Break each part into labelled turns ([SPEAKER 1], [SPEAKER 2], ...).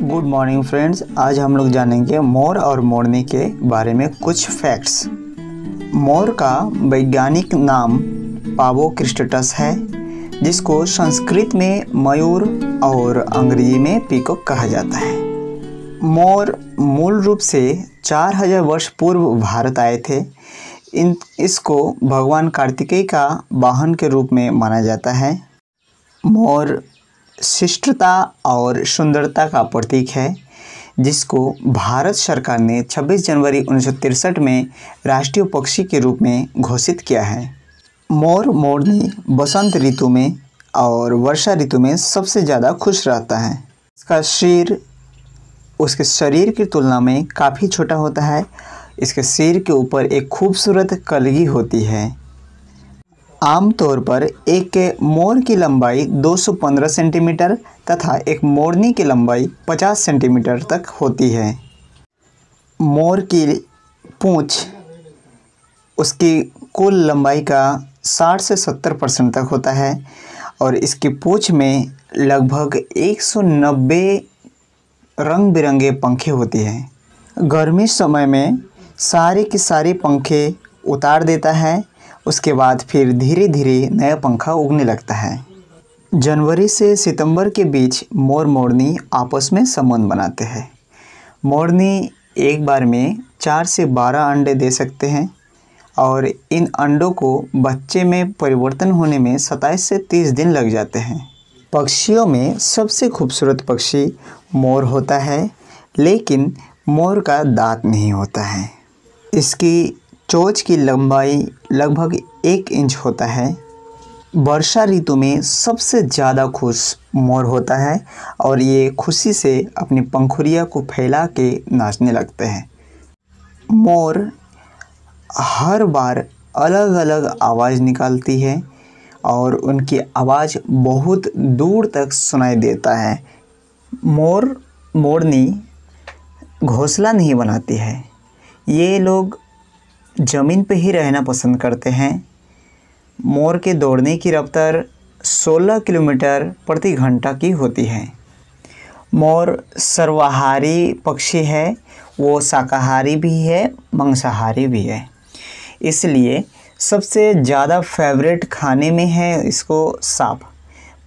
[SPEAKER 1] good morning friends आज हम लोग जानेंगे मोर और मोरनी के बारे में कुछ फैक्ट्स मोर का वैज्ञानिक नाम पावो क्रिस्टस है जिसको संस्कृत में मयूर और अंग्रेजी में पीको कहा जाता है मोर मूल रूप से 4000 वर्ष पूर्व भारत आए थे इन इसको भगवान कार्तिकेय का वाहन के रूप में माना जाता है मोर शिष्टता और सुंदरता का प्रतीक है जिसको भारत सरकार ने 26 जनवरी उन्नीस में राष्ट्रीय पक्षी के रूप में घोषित किया है मोर मोरनी बसंत ऋतु में और वर्षा ऋतु में सबसे ज़्यादा खुश रहता है इसका शीर उसके शरीर की तुलना में काफ़ी छोटा होता है इसके सिर के ऊपर एक खूबसूरत कलगी होती है आमतौर पर एक मोर की लंबाई 215 सेंटीमीटर तथा एक मोरनी की लंबाई 50 सेंटीमीटर तक होती है मोर की पूँछ उसकी कुल लंबाई का 60 से 70 परसेंट तक होता है और इसकी पूंछ में लगभग 190 रंग बिरंगे पंखे होते हैं गर्मी समय में सारे के सारे पंखे उतार देता है उसके बाद फिर धीरे धीरे नया पंखा उगने लगता है जनवरी से सितंबर के बीच मोर मोरनी आपस में संबंध बनाते हैं मोरनी एक बार में चार से बारह अंडे दे सकते हैं और इन अंडों को बच्चे में परिवर्तन होने में सताईस से तीस दिन लग जाते हैं पक्षियों में सबसे खूबसूरत पक्षी मोर होता है लेकिन मोर का दांत नहीं होता है इसकी चोच की लंबाई लगभग एक इंच होता है वर्षा ऋतु में सबसे ज़्यादा खुश मोर होता है और ये खुशी से अपनी पंखुड़िया को फैला के नाचने लगते हैं मोर हर बार अलग अलग आवाज़ निकालती है और उनकी आवाज़ बहुत दूर तक सुनाई देता है मोर मोरनी घोंसला नहीं बनाती है ये लोग ज़मीन पर ही रहना पसंद करते हैं मोर के दौड़ने की रफ्तार 16 किलोमीटर प्रति घंटा की होती है मोर सर्वाहारी पक्षी है वो शाकाहारी भी है मांसाहारी भी है इसलिए सबसे ज़्यादा फेवरेट खाने में है इसको सांप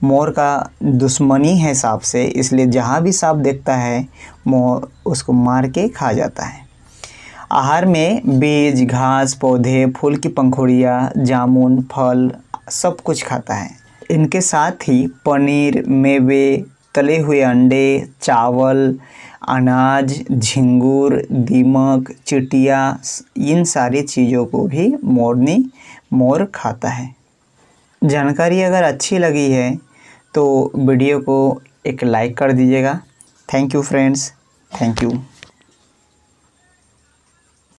[SPEAKER 1] मोर का दुश्मनी है सांप से इसलिए जहाँ भी सांप देखता है मोर उसको मार के खा जाता है आहार में बीज घास पौधे फूल की पंखुड़ियाँ जामुन फल सब कुछ खाता है इनके साथ ही पनीर मेवे तले हुए अंडे चावल अनाज झिंगूर दीमक चिटिया इन सारी चीज़ों को भी मोरनी मोर खाता है जानकारी अगर अच्छी लगी है तो वीडियो को एक लाइक कर दीजिएगा thank you friends thank you